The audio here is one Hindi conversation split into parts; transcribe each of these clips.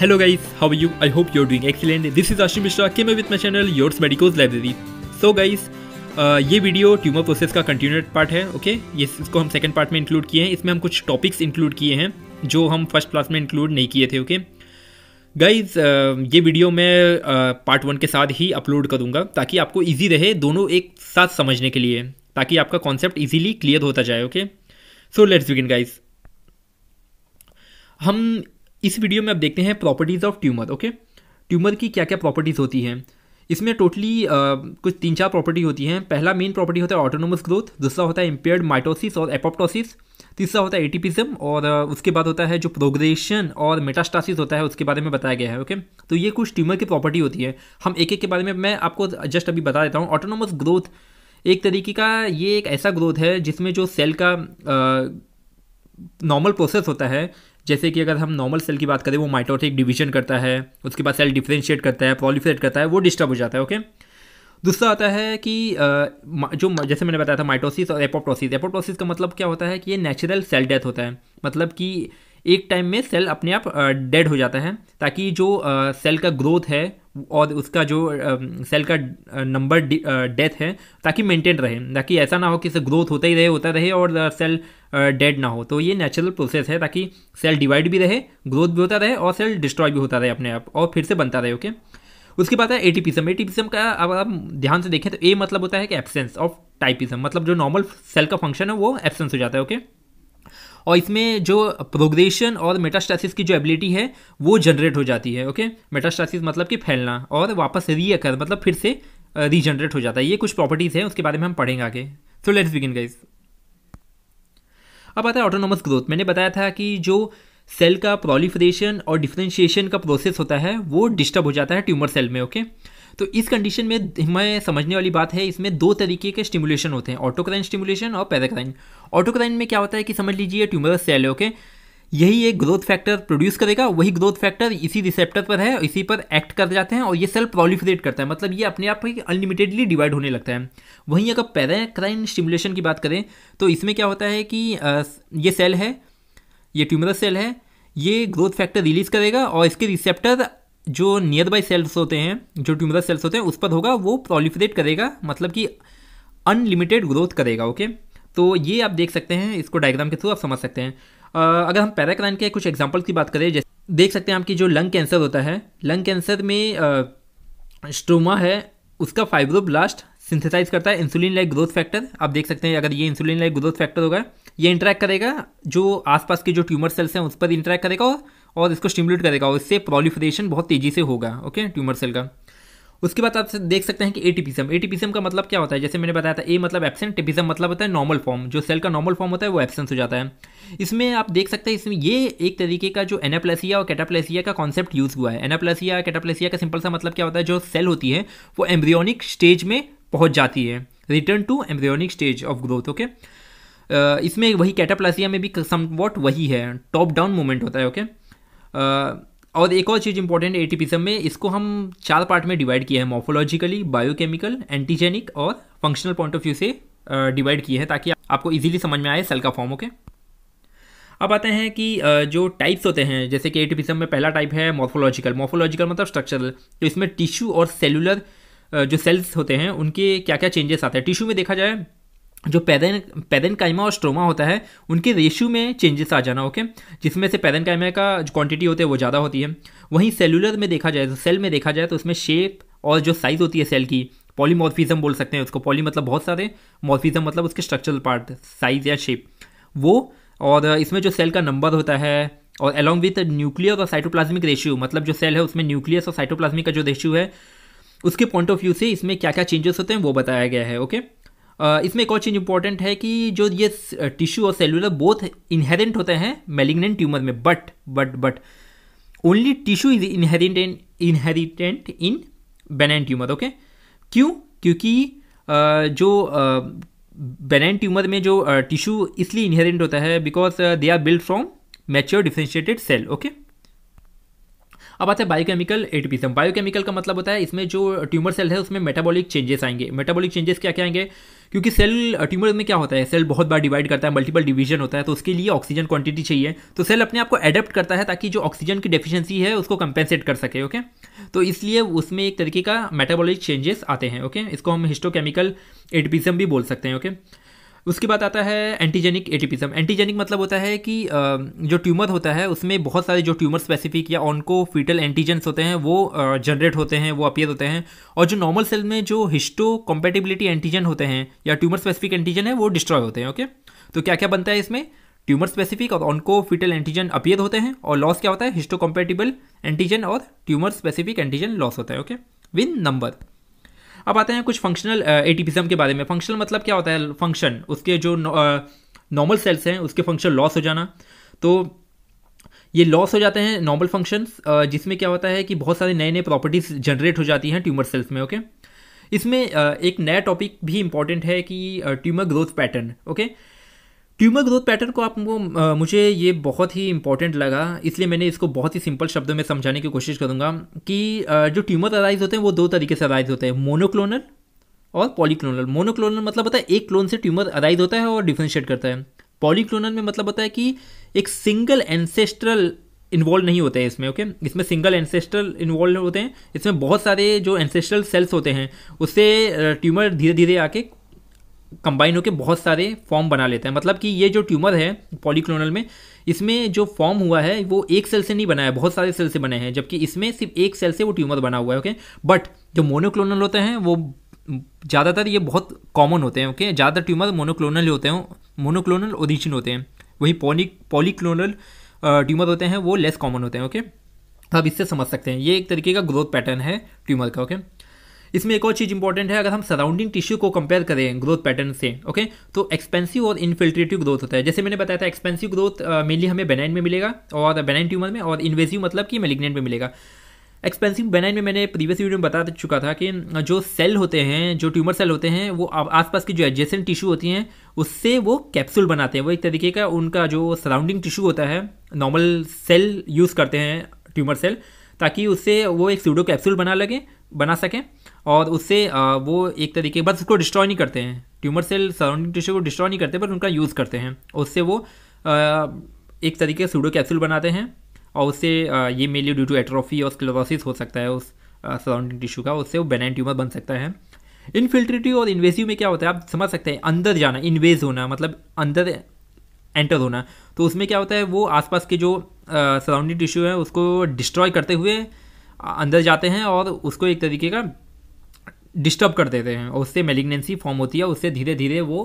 Hello guys, how are you? I hope you're doing excellent. This is Ashim Mishra, came up with my channel Yours library Library. So guys, uh, ये वीडियो ट्यूमर प्रोसेस का कंटिन्यूट पार्ट है ओके okay? ये इसको हम सेकंड पार्ट में इंक्लूड किए हैं इसमें हम कुछ टॉपिक्स इंक्लूड किए हैं जो हम फर्स्ट क्लास में इंक्लूड नहीं किए थे ओके okay? गाइज uh, ये वीडियो मैं पार्ट uh, वन के साथ ही अपलोड करूँगा ताकि आपको ईजी रहे दोनों एक साथ समझने के लिए ताकि आपका कॉन्सेप्ट ईजिली क्लियर होता जाए okay so let's begin guys हम इस वीडियो में आप देखते हैं properties of tumour okay tumour की क्या क्या प्रॉपर्टीज़ होती हैं इसमें टोटली कुछ तीन चार प्रॉपर्टी होती हैं पहला मेन प्रॉपर्टी होता है ऑटोनोमस ग्रोथ दूसरा होता है इम्पेयर्ड माइटोसिस और एपोप्टोसिस तीसरा होता है एटीपिज्म और उसके बाद होता है जो प्रोग्रेशन और मेटास्टासिस होता है उसके बारे में बताया गया है ओके तो ये कुछ ट्यूमर की प्रॉपर्टी होती है हम एक एक के बारे में मैं आपको जस्ट अभी बता देता हूँ ऑटोनोमस ग्रोथ एक तरीके का ये एक ऐसा ग्रोथ है जिसमें जो सेल का नॉर्मल प्रोसेस होता है जैसे कि अगर हम नॉर्मल सेल की बात करें वो माइटोटिक डिवीजन करता है उसके बाद सेल डिफ्रेंशिएट करता है प्रोलिफरेट करता है वो डिस्टर्ब हो जाता है ओके दूसरा आता है कि जो जैसे मैंने बताया था माइटोसिस और एपोप्टोसिस एपोप्टोसिस का मतलब क्या होता है कि ये नेचुरल सेल डेथ होता है मतलब कि एक टाइम में सेल अपने आप डेड हो जाता है ताकि जो सेल का ग्रोथ है और उसका जो सेल का नंबर डेथ है ताकि मेंटेन रहे ताकि ऐसा ना हो कि ग्रोथ होता ही रहे होता रहे और सेल डेड ना हो तो ये नेचुरल प्रोसेस है ताकि सेल डिवाइड भी रहे ग्रोथ भी होता रहे और सेल डिस्ट्रॉय भी होता रहे अपने आप और फिर से बनता रहे ओके उसके बाद है एटीपीसम एटीपीसम का अब आप ध्यान से देखें तो ए मतलब होता है कि एब्सेंस ऑफ टाइपिज्म मतलब जो नॉर्मल सेल का फंक्शन है वो एब्सेंस हो जाता है ओके okay? और इसमें जो प्रोग्रेशन और मेटास्टासिस की जो एबिलिटी है वो जनरेट हो जाती है ओके मेटास्टासिस मतलब कि फैलना और वापस रीअकर मतलब फिर से रीजनरेट हो जाता है ये कुछ प्रॉपर्टीज़ हैं उसके बारे में हम पढ़ेंगे आगे सो लेट्स बिगिन गाइज अब आता है ऑटोनोमस ग्रोथ मैंने बताया था कि जो सेल का प्रोलिफरेशन और डिफ्रेंशिएशन का प्रोसेस होता है वो डिस्टर्ब हो जाता है ट्यूमर सेल में ओके okay? तो इस कंडीशन में हमें समझने वाली बात है इसमें दो तरीके के स्टिमुलेशन होते हैं ऑटोक्राइन स्टिमुलेशन और पैराक्राइन ऑटोक्राइन में क्या होता है कि समझ लीजिए ट्यूमरस सेल ओके यही एक ग्रोथ फैक्टर प्रोड्यूस करेगा वही ग्रोथ फैक्टर इसी रिसेप्टर पर है इसी पर एक्ट कर जाते हैं और ये सेल प्रोलिफरेट करता है मतलब ये अपने आप ही अनलिमिटेडली डिवाइड होने लगता है वहीं अगर पैराक्राइन स्टिमुलेशन की बात करें तो इसमें क्या होता है कि ये सेल है ये ट्यूमरस सेल है ये ग्रोथ फैक्टर रिलीज करेगा और इसके रिसेप्टर जो नियर बाई सेल्स होते हैं जो ट्यूमरस सेल्स होते हैं उस पर होगा वो प्रोलिफरेट करेगा मतलब कि अनलिमिटेड ग्रोथ करेगा ओके तो ये आप देख सकते हैं इसको डायग्राम के थ्रू आप समझ सकते हैं आ, अगर हम पैराक्राइन के कुछ एग्जाम्पल की बात करें जैसे देख सकते हैं आपकी जो लंग कैंसर होता है लंग कैंसर में स्ट्रोमा है उसका ब्लास्ट सिंथेसाइज करता है इंसुलिन लाइक ग्रोथ फैक्टर आप देख सकते हैं अगर ये इंसुलिन लाइक ग्रोथ फैक्टर होगा ये इंटरेक्ट करेगा जो आसपास के जो ट्यूमर सेल्स हैं उस पर इंटरेक्ट करेगा और और इसको स्टिमुलेट करेगा और इससे प्रोलिफरेशन बहुत तेज़ी से होगा ओके ट्यूमर सेल का उसके बाद आप देख सकते हैं कि एटीपीसम एटीपीसम का मतलब क्या होता है जैसे मैंने बताया था ए मतलब एब्सेंट टिपिसम मतलब होता है नॉर्मल फॉर्म जो सेल का नॉर्मल फॉर्म होता है वो एब्सेंस हो जाता है इसमें आप देख सकते हैं इसमें ये एक तरीके का जो एनाप्लेसिया और कैटाप्लेसिया का कॉन्सेप्ट यूज़ हुआ है एनाप्लेसिया कैटाप्लेसिया का सिंपल सा मतलब क्या होता है जो सेल होती है वो एम्ब्रियोनिक स्टेज में पहुँच जाती है return to embryonic stage of growth okay इसमें वही कैटाप्लासिया में भी सम वॉट वही है टॉप डाउन मूवमेंट होता है ओके okay? और एक और चीज़ इंपॉर्टेंट एटीपिज्म में इसको हम चार पार्ट में डिवाइड किया है मोफोलॉजिकली बायोकेमिकल एंटीजेनिक और फंक्शनल पॉइंट ऑफ व्यू से डिवाइड किए हैं ताकि आपको इजीली समझ में आए सेल का फॉर्म ओके अब आते हैं कि जो टाइप्स होते हैं जैसे कि एटीपिज्म में पहला टाइप है मॉर्फोलॉजिकल मॉर्फोलॉजिकल मतलब स्ट्रक्चरल तो इसमें टिश्यू और सेलुलर जो सेल्स होते हैं उनके क्या क्या चेंजेस आते हैं टिश्यू में देखा जाए जो पैदन पैदन कायमा और स्ट्रोमा होता है उनके रेशियो में चेंजेस आ जाना ओके जिसमें से पैदन कायमा का जो क्वांटिटी होती है वो ज़्यादा होती है वहीं सेलुलर में देखा जाए तो सेल में देखा जाए तो उसमें शेप और जो साइज़ होती है सेल की पॉलीमॉर्फिज्म बोल सकते हैं उसको पॉली मतलब बहुत सारे मॉर्फिज्म मतलब उसके स्ट्रक्चरल पार्ट साइज़ या शेप वो और इसमें जो सेल का नंबर होता है और अलॉन्ग विथ न्यूक्लियर और साइटोप्लाज्मिक रेशियो मतलब जो सेल है उसमें न्यूक्लियस और साइटोप्लाज्मिक का जो रेशियो है उसके पॉइंट ऑफ व्यू से इसमें क्या क्या चेंजेस होते हैं वो बताया गया है ओके okay? इसमें एक और चीज़ इंपॉर्टेंट है कि जो ये टिश्यू और सेलुलर बोथ इनहेरेंट होते हैं मेलिग्नेंट ट्यूमर में but but but only tissue is inherit inheritant in benign tumour okay क्यों क्योंकि जो बेनाइन ट्यूमर में जो टिश्यू इसलिए इनहेरेंट होता है because they are build from mature differentiated cell okay अब आता है बायोकेमिकल एटीपिज्म बायोकेमिकल का मतलब होता है इसमें जो ट्यूमर सेल है उसमें मेटाबॉलिक चेंजेस आएंगे मेटाबॉलिक चेंजेस क्या क्या आएंगे क्योंकि सेल ट्यूमर में क्या होता है सेल बहुत बार डिवाइड करता है मल्टीपल डिवीजन होता है तो उसके लिए ऑक्सीजन क्वांटिटी चाहिए तो सेल अपने आप को एडेप्ट करता है ताकि जो ऑक्सीजन की डेफिशिएंसी है उसको कंपेंसेट कर सके ओके तो इसलिए उसमें एक तरीके का मेटाबॉलिक चेंजेस आते हैं ओके इसको हम हिस्टोकेमिकल एडपिज्म भी बोल सकते हैं ओके उसके बाद आता है एंटीजेनिक एटिपिज्म एंटीजेनिक मतलब होता है कि जो ट्यूमर होता है उसमें बहुत सारे जो ट्यूमर स्पेसिफिक या ऑनको फीटल एंटीजेंस होते हैं वो जनरेट होते हैं वो अपियर होते हैं और जो नॉर्मल सेल में जो हिस्टो कॉम्पेटिबिलिटी एंटीजन होते हैं या ट्यूमर स्पेसिफिक एंटीजन है वो डिस्ट्रॉय होते हैं ओके तो क्या क्या बनता है इसमें ट्यूमर स्पेसिफिक और ऑनको फीटल एंटीजन अपियर होते हैं और लॉस क्या होता है हिस्टो कॉम्पेटिबल एंटीजन और ट्यूमर स्पेसिफिक एंटीजन लॉस होता है ओके विन नंबर अब आते हैं कुछ फंक्शनल एटीपिज्म uh, के बारे में फंक्शनल मतलब क्या होता है फंक्शन उसके जो नॉर्मल uh, सेल्स हैं उसके फंक्शन लॉस हो जाना तो ये लॉस हो जाते हैं नॉर्मल फंक्शंस uh, जिसमें क्या होता है कि बहुत सारे नए नए प्रॉपर्टीज़ जनरेट हो जाती हैं ट्यूमर सेल्स में ओके इसमें एक नया टॉपिक भी इम्पॉर्टेंट है कि tumour growth pattern okay tumour growth pattern को आपको मुझे ये बहुत ही इंपॉर्टेंट लगा इसलिए मैंने इसको बहुत ही सिंपल शब्दों में समझाने की कोशिश करूँगा कि जो ट्यूमर अराइज होते हैं वो दो तरीके से अराइज होते हैं मोनोक्लोनल और पॉलीक्लोनल मोनोक्लोनल मतलब होता है एक क्लोन से ट्यूमर अराइज होता है और डिफ्रेंशिएट करता है पॉलीक्लोनल में मतलब होता है कि एक सिंगल एंसेस्ट्रल इन्वॉल्व नहीं होते हैं इसमें ओके okay? इसमें सिंगल एंसेस्ट्रल इन्वॉल्व होते हैं इसमें बहुत सारे जो एंसेस्ट्रल सेल्स होते हैं उससे ट्यूमर धीरे धीरे आके कंबाइन होकर बहुत सारे फॉर्म बना लेता है मतलब कि ये जो ट्यूमर है पॉलीक्लोनल में इसमें जो फॉर्म हुआ है वो एक सेल से नहीं बना है बहुत सारे सेल से बने हैं जबकि इसमें सिर्फ एक सेल से वो ट्यूमर बना हुआ है ओके बट जो मोनोक्लोनल होते हैं वो ज़्यादातर ये बहुत कॉमन होते हैं ओके ज़्यादातर ट्यूमर मोनोक्लोनल होते हैं मोनोक्लोनल ओरिजिन होते हैं वहीं पॉली पॉलीक्लोनल ट्यूमर होते हैं वो लेस कॉमन होते हैं ओके आप इससे समझ सकते हैं ये एक तरीके का ग्रोथ पैटर्न है ट्यूमर का ओके इसमें एक और चीज़ इंपॉर्टेंट है अगर हम सराउंडिंग टिश्यू को कंपेयर करें ग्रोथ पैटर्न से ओके तो एक्सपेंसिव और इन्फिल्ट्रेटिव ग्रोथ होता है जैसे मैंने बताया था एक्सपेंसिव ग्रोथ मेनली हमें बेनाइन में मिलेगा और बेनाइन ट्यूमर में और इन्वेसिव मतलब कि मेलिग्नेंट में मिलेगा एक्सपेंसिव बेनाइन में मैंने प्रीवियस वीडियो में बता चुका था कि uh, जो सेल होते हैं जो ट्यूमर सेल होते हैं वो आसपास की जो एडजेसेंट टिश्यू होती हैं उससे वो कैप्सूल बनाते हैं वो एक तरीके का उनका जो सराउंडिंग टिश्यू होता है नॉर्मल सेल यूज़ करते हैं ट्यूमर सेल ताकि उससे वो एक सूडो कैप्सूल बना लगे बना सकें और उससे वो एक तरीके बस उसको डिस्ट्रॉय नहीं करते हैं ट्यूमर सेल सराउंडिंग टिश्यू को डिस्ट्रॉय नहीं करते पर उनका यूज़ करते हैं उससे वो एक तरीके से सूडो कैप्सूल बनाते हैं और उससे ये मेनली ड्यू टू एट्रोफी और स्क्लोरोसिस हो सकता है उस सराउंडिंग टिश्यू का उससे वो बेनाइन ट्यूमर बन सकता है इनफिल्ट्रेटिव और इन्वेसिव में क्या होता है आप समझ सकते हैं अंदर जाना इन्वेज होना मतलब अंदर एंटर होना तो उसमें क्या होता है वो आसपास के जो सराउंडिंग टिश्यू है उसको डिस्ट्रॉय करते हुए अंदर जाते हैं और उसको एक तरीके का डिस्टर्ब कर देते हैं और उससे मेलिग्नेंसी फॉर्म होती है उससे धीरे धीरे वो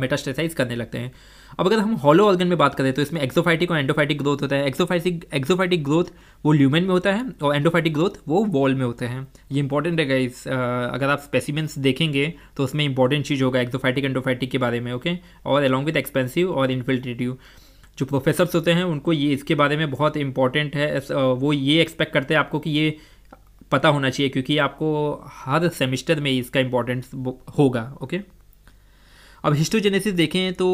मेटास्टेसाइज करने लगते हैं अब अगर हम हॉलो ऑर्गन में बात करें तो इसमें एक्सोफाइटिक और एंडोफाइटिक ग्रोथ होता है एक्सोफाइटिक एक्सोफाइटिक ग्रोथ वो ल्यूमेन में होता है और एंडोफाइटिक ग्रोथ वो वॉल में होते हैं ये इंपॉर्टेंट है गाइस अगर आप स्पेसिमेंस देखेंगे तो उसमें इंपॉर्टेंट चीज़ होगा एक्सोफाइटिक एंडोफाइटिक के बारे में ओके और अलॉन्ग विथ एक्सपेंसिव और इन्फिल्ट्रेटिव जो प्रोफेसर्स होते हैं उनको ये इसके बारे में बहुत इंपॉर्टेंट है वो ये एक्सपेक्ट करते हैं आपको कि ये पता होना चाहिए क्योंकि आपको हर सेमिस्टर में इसका इम्पोर्टेंस होगा ओके अब हिस्टोजेनेसिस देखें तो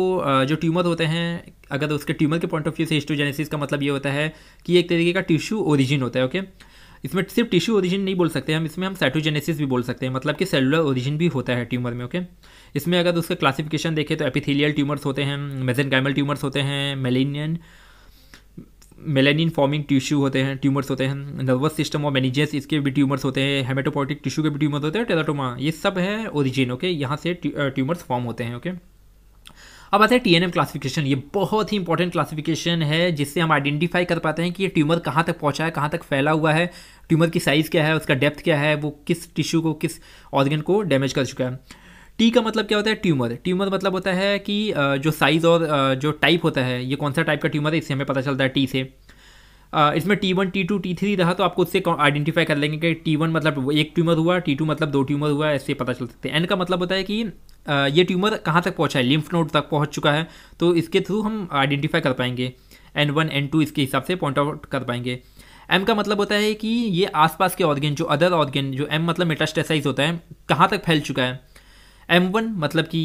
जो ट्यूमर होते हैं अगर उसके ट्यूमर के पॉइंट ऑफ व्यू से हिस्टोजेनेसिस का मतलब ये होता है कि एक तरीके का टिश्यू ओरिजिन होता है ओके इसमें सिर्फ टिश्यू ओरिजिन नहीं बोल सकते हम इसमें हम साइटोजेनेसिस भी बोल सकते हैं मतलब कि सेलुलर ओरिजिन भी होता है ट्यूमर में ओके इसमें अगर उसका क्लासिफिकेशन देखें तो एपिथेलियल ट्यूमर्स होते हैं मेजनगैमल ट्यूमर्स होते हैं मेलिनियन मेलेनिन फॉर्मिंग टिश्यू होते हैं ट्यूमर्स होते हैं नर्वस सिस्टम और मैनिजेस इसके भी ट्यूमर्स होते हैं हेमेटोपोटिक टिश्यू के भी ट्यूमर्स होते हैं टेलाटोमा ये सब है ओरिजिन ओके यहाँ से ट्यूमर्स फॉर्म होते हैं ओके अब आता है टी क्लासिफिकेशन ये बहुत ही इंपॉर्टेंट क्लासिफिकेशन है जिससे हम आइडेंटिफाई कर पाते हैं कि ये ट्यूमर कहाँ तक पहुँचा है कहाँ तक फैला हुआ है ट्यूमर की साइज़ क्या है उसका डेप्थ क्या है वो किस टिश्यू को किस ऑर्गन को डैमेज कर चुका है टी का मतलब क्या होता है ट्यूमर ट्यूमर मतलब होता है कि जो साइज़ और जो टाइप होता है ये कौन सा टाइप का ट्यूमर है इससे हमें पता चलता है टी से इसमें T one T two T three रहा तो आपको उससे आइडेंटिफाई कर लेंगे कि टी वन मतलब एक ट्यूमर हुआ टी टू मतलब दो ट्यूमर हुआ ऐसे पता चल सकते हैं एन का मतलब होता है कि ये ट्यूमर कहाँ तक पहुँचा है लिम्फ नोड तक पहुँच चुका है तो इसके थ्रू हम आइडेंटिफाई कर पाएंगे एन वन एन टू इसके हिसाब से पॉइंट आउट कर पाएंगे एम का मतलब होता है कि ये आसपास के ऑर्गेन जो अदर ऑर्गेन जो एम मतलब मेटास्टेसाइज होता है कहाँ तक फैल चुका है एम वन मतलब कि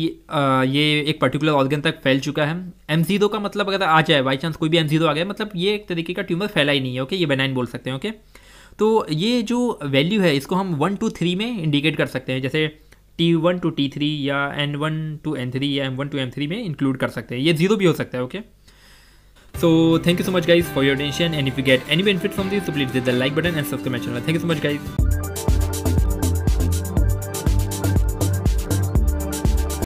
ये एक पर्टिकुलर ऑर्गन तक फैल चुका है एम जीरो का मतलब अगर आ जाए बाई चांस कोई भी एम जीरो आ गया मतलब ये एक तरीके का ट्यूमर फैला ही नहीं है ओके ये बेनाइन बोल सकते हैं ओके तो ये जो वैल्यू है इसको हम वन टू थ्री में इंडिकेट कर सकते हैं जैसे T one two T three या N one two N three या M one two M three में इंक्लूड कर सकते हैं ये जीरो भी हो सकता है okay so thank you so much guys for your attention and if you get any benefit from this please the like button and subscribe channel thank you so much guys